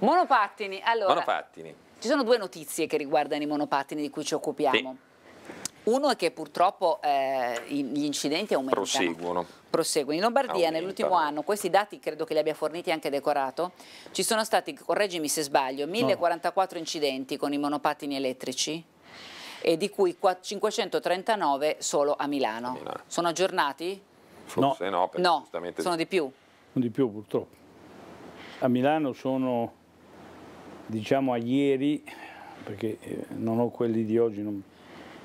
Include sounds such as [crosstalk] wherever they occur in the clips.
Monopattini, allora. Monopattini. Ci sono due notizie che riguardano i monopattini di cui ci occupiamo. Sì. Uno è che purtroppo eh, gli incidenti aumentano. Proseguono. Proseguono. In Lombardia nell'ultimo anno, questi dati credo che li abbia forniti anche Decorato, ci sono stati, correggimi se sbaglio, 1044 no. incidenti con i monopattini elettrici e di cui 539 solo a Milano. Milano. Sono aggiornati? Forse no, no, no sono di più. Sono di più purtroppo. A Milano sono diciamo a ieri, perché eh, non ho quelli di oggi, non...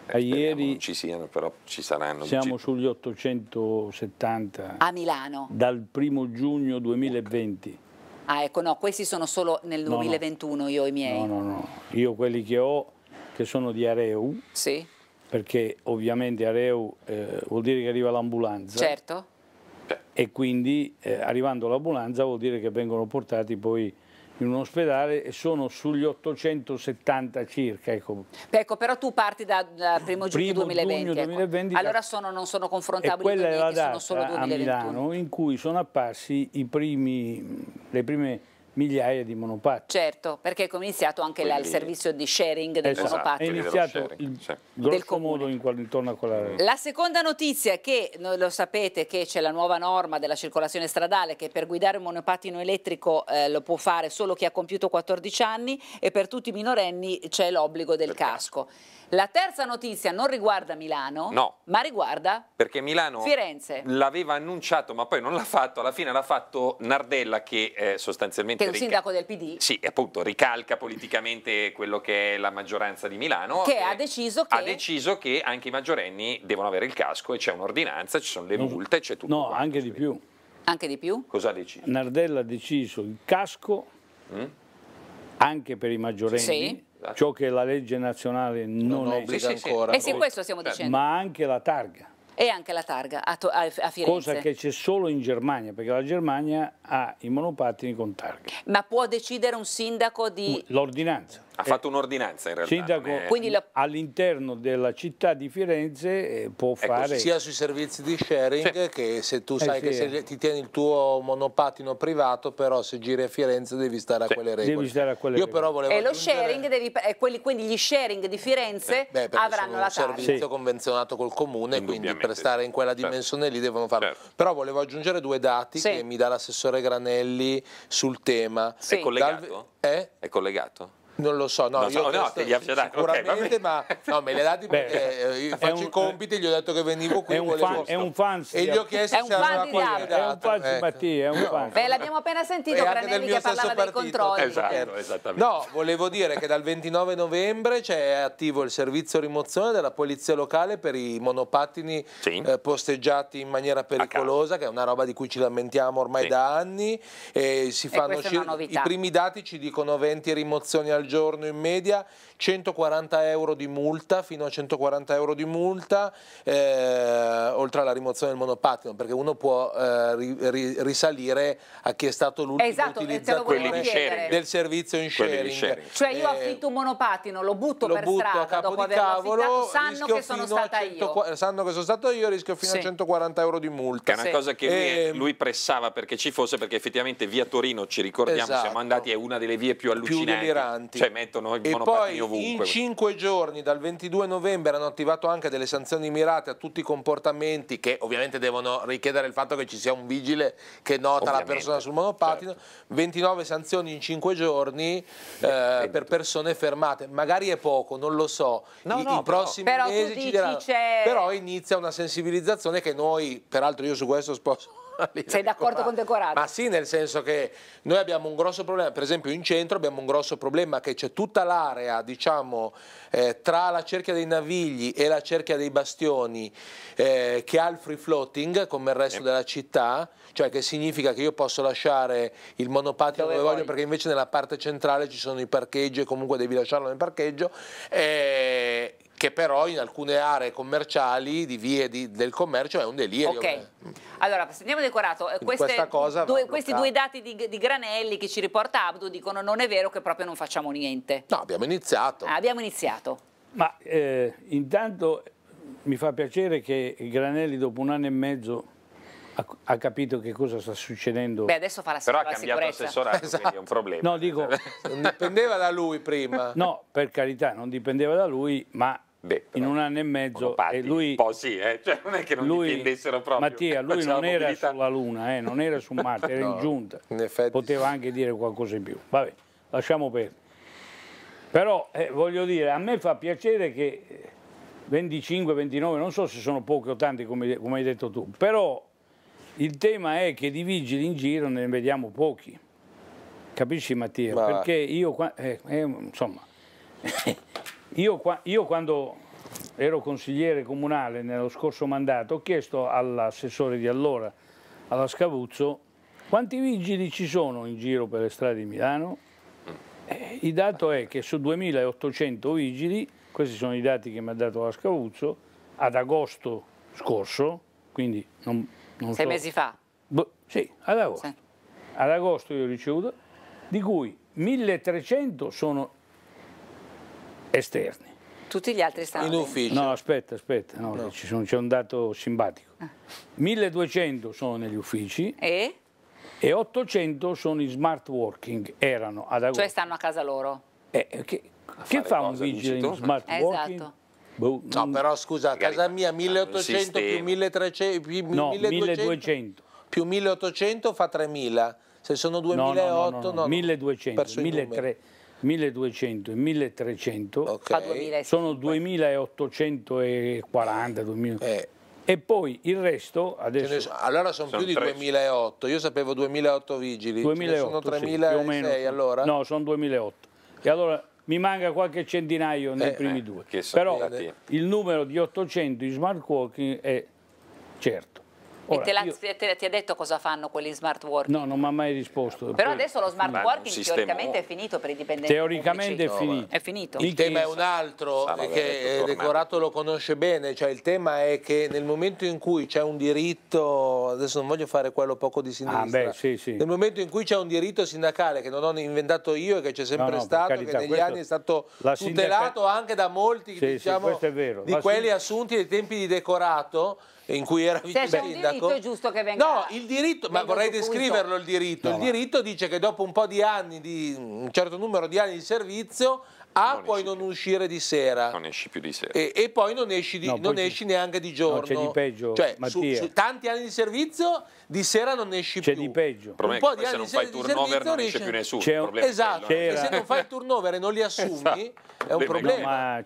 a ieri non ci siano, però ci saranno. Siamo sugli 870 a Milano dal primo giugno 2020. Okay. Ah, ecco, no, questi sono solo nel 2021 no, no. io i miei. No, no, no, io quelli che ho, che sono di Areu, sì. perché ovviamente Areu eh, vuol dire che arriva l'ambulanza. Certo. E quindi eh, arrivando l'ambulanza vuol dire che vengono portati poi in un ospedale e sono sugli 870 circa. Ecco, ecco però tu parti dal da primo giugno 2020, ecco. 2020. Allora sono, non sono confrontabili con niente, sono solo 2021. a Milano in cui sono apparsi primi, le prime migliaia di monopatti. Certo, perché è cominciato anche Quindi... il servizio di sharing del esatto, monopatti. È iniziato il cioè. del comune. intorno a quella rete. La seconda notizia è che, lo sapete, che c'è la nuova norma della circolazione stradale che per guidare un monopattino elettrico eh, lo può fare solo chi ha compiuto 14 anni e per tutti i minorenni c'è l'obbligo del casco. La terza notizia non riguarda Milano, no, ma riguarda perché Milano Firenze. L'aveva annunciato ma poi non l'ha fatto, alla fine l'ha fatto Nardella che eh, sostanzialmente che è un sindaco del PD. Sì, appunto, ricalca politicamente quello che è la maggioranza di Milano. Che eh, ha deciso che... Ha deciso che anche i maggiorenni devono avere il casco e c'è un'ordinanza, ci sono le multe, c'è tutto. No, anche di più. Anche di più? Cosa ha deciso? Nardella ha deciso il casco mm? anche per i maggiorenni. Sì. Esatto. Ciò che la legge nazionale non, non obbliga sì, ancora. Sì, sì. E eh sì, questo stiamo certo. dicendo. Ma anche la targa. E anche la targa a, a, Firenze. Cosa che c'è solo in Germania, perché la Germania ha i monopattini con targa. Ma può decidere un sindaco di... Mm, l'ordinanza. Ha eh, fatto un'ordinanza in realtà. Sindaco è... la... all'interno della città di Firenze eh, può ecco, fare... Sia sui servizi di sharing sì. che se tu eh, sai eh, che sì. ti tieni il tuo monopattino privato, però se giri a Firenze devi stare sì. a quelle regole. Devi stare a quelle Io regole. Però volevo e lo sharing, devi... quindi gli sharing di Firenze Beh, avranno la targa. È un servizio convenzionato col comune, quindi per stare in quella certo. dimensione certo. lì devono farlo. Certo. Però volevo aggiungere due dati sì. che mi dà l'assessore Granelli sul tema. Sì. È collegato? Dal... Eh? È collegato? Non lo so, no, lo io so, oh, no, te li avevo dati. Sicuramente, okay, ma no, me li ha dati perché io eh, eh, faccio un, i compiti, gli ho detto che venivo qui. È un fan, è un fan e gli ho chiesto se aveva qualche dato. È un fan ecco. Mattia, è un fan. Beh, l'abbiamo appena sentito Granelli che parlava partito. dei controlli. Esatto, esattamente. No, volevo dire che dal 29 novembre c'è attivo il servizio rimozione della polizia locale per i monopattini sì. eh, posteggiati in maniera pericolosa, che è una roba di cui ci lamentiamo ormai sì. da anni. E si fanno uscire, I primi dati ci dicono 20 rimozioni al al giorno in media, 140 euro di multa, fino a 140 euro di multa, eh, oltre alla rimozione del monopattino, perché uno può eh, ri, ri, risalire a chi è stato l'ultimo esatto, utilizzatore del servizio in sharing. sharing. Cioè io eh, affitto un monopattino, lo butto lo per butto strada a capo dopo di cavolo, sanno che sono stata 100, io. Sanno che sono stato io, rischio fino sì. a 140 euro di multa. Che è una sì. cosa che lui, ehm, lui, pressava perché ci fosse, perché effettivamente via Torino, ci ricordiamo, esatto. siamo andati, è una delle vie più allucinanti. Più monopatentati. Cioè mettono il e poi ovunque. in cinque giorni dal 22 novembre hanno attivato anche delle sanzioni mirate a tutti i comportamenti che ovviamente devono richiedere il fatto che ci sia un vigile che nota ovviamente, la persona sul monopattino. Certo. 29 sanzioni in cinque giorni eh, eh per persone fermate. Magari è poco, non lo so. No, I, no, I prossimi però, mesi però, ci diranno, però inizia una sensibilizzazione che noi, peraltro io su questo sposo sei d'accordo con Decorato? Ma sì, nel senso che noi abbiamo un grosso problema, per esempio in centro abbiamo un grosso problema che c'è tutta l'area, diciamo, eh, tra la cerchia dei Navigli e la cerchia dei Bastioni eh, che ha il free floating come il resto eh. della città, cioè che significa che io posso lasciare il monopattino dove, dove voglio perché invece nella parte centrale ci sono i parcheggi e comunque devi lasciarlo nel parcheggio. Eh, che però in alcune aree commerciali di vie di, del commercio è un delirio. Ok, allora andiamo decorato, eh, Queste, due, questi due dati di, di, Granelli che ci riporta Abdu dicono non è vero che proprio non facciamo niente. No, abbiamo iniziato. Ah, abbiamo iniziato. Ma eh, intanto mi fa piacere che Granelli dopo un anno e mezzo ha, capito che cosa sta succedendo. Beh, adesso fa la Però ha cambiato sicurezza. assessorato, esatto. quindi è un esatto. problema. No, dico... non dipendeva da lui prima. No, per carità, non dipendeva da lui, ma Beh, in un anno e mezzo e lui, un po' sì, eh? cioè, non è che non lui, dipendessero proprio Mattia, lui non era sulla Luna, eh? non era su Marte, era [laughs] no, in giunta in effetti, poteva anche dire qualcosa in più vabbè, lasciamo perdere però eh, voglio dire, a me fa piacere che 25, eh, 29, non so se sono pochi o tanti come, come hai detto tu, però il tema è che di vigili in giro ne vediamo pochi capisci Mattia? Ma... perché io, eh, eh, insomma [laughs] Io, qua, io quando ero consigliere comunale nello scorso mandato ho chiesto all'assessore di allora, alla Scavuzzo, quanti vigili ci sono in giro per le strade di Milano? Eh, il dato è che su 2.800 vigili, questi sono i dati che mi ha dato la Scavuzzo, ad agosto scorso, quindi non, non Sei so, mesi fa? Boh, sì, ad agosto. Sì. Ad agosto io ho ricevuto, di cui 1.300 sono esterni. Tutti gli altri stanno in ufficio. No, aspetta, aspetta, no, no. c'è un dato simpatico. Ah. 1200 sono negli uffici e? e 800 sono in smart working, erano ad agosto. Cioè stanno a casa loro. Eh, eh che, che fa un vigile in smart eh, working? Esatto. no, però scusa, a casa mia 1800 più 1300 più no, 1200, 1200 più 1800 fa 3000. Se sono 2008 no, no, no, no, no 1200, 1300. 1200 e 1300 okay. sono 2840 2000. Eh. e poi il resto adesso so, allora sono, sono più di 2008 io sapevo 2008 vigili 2008, sono 3006 sì, allora no sono 2008 e allora mi manca qualche centinaio nei eh, primi eh, due però il numero di 800 in smart working è certo Ora, e te, la, io... te ti ha detto cosa fanno quelli smart working? No, non mi ha mai risposto. Però per... adesso lo smart working teoricamente è finito per i dipendenti Teoricamente pubblici. è finito. No, è finito. Il, il tema è un altro, Sala che Decorato lo conosce bene, cioè il tema è che nel momento in cui c'è un diritto, adesso non voglio fare quello poco di ah, sinistra, ah, beh, sì, sì. nel momento in cui c'è un diritto sindacale che non ho inventato io e che c'è sempre no, no, stato, carità, che negli questo... anni è stato tutelato anche da molti sì, diciamo, di quelli assunti ai tempi di Decorato, in cui era vice sindaco sindaco... diritto ecco. è giusto che venga... No, il diritto, ma vorrei descriverlo il diritto. No, il diritto dice che dopo un po' di anni, di, un certo numero di anni di servizio, A non puoi non più. uscire di sera. Non esci più di sera. E, e poi non esci, di, no, non poi esci neanche di giorno. No, c'è di peggio, cioè, su, su, tanti anni di servizio, di sera non esci più. C'è di peggio. Un po' di anni non fai il turnover non esce più nessuno. Esatto, cioè, se non fai il turnover e non li assumi è un problema.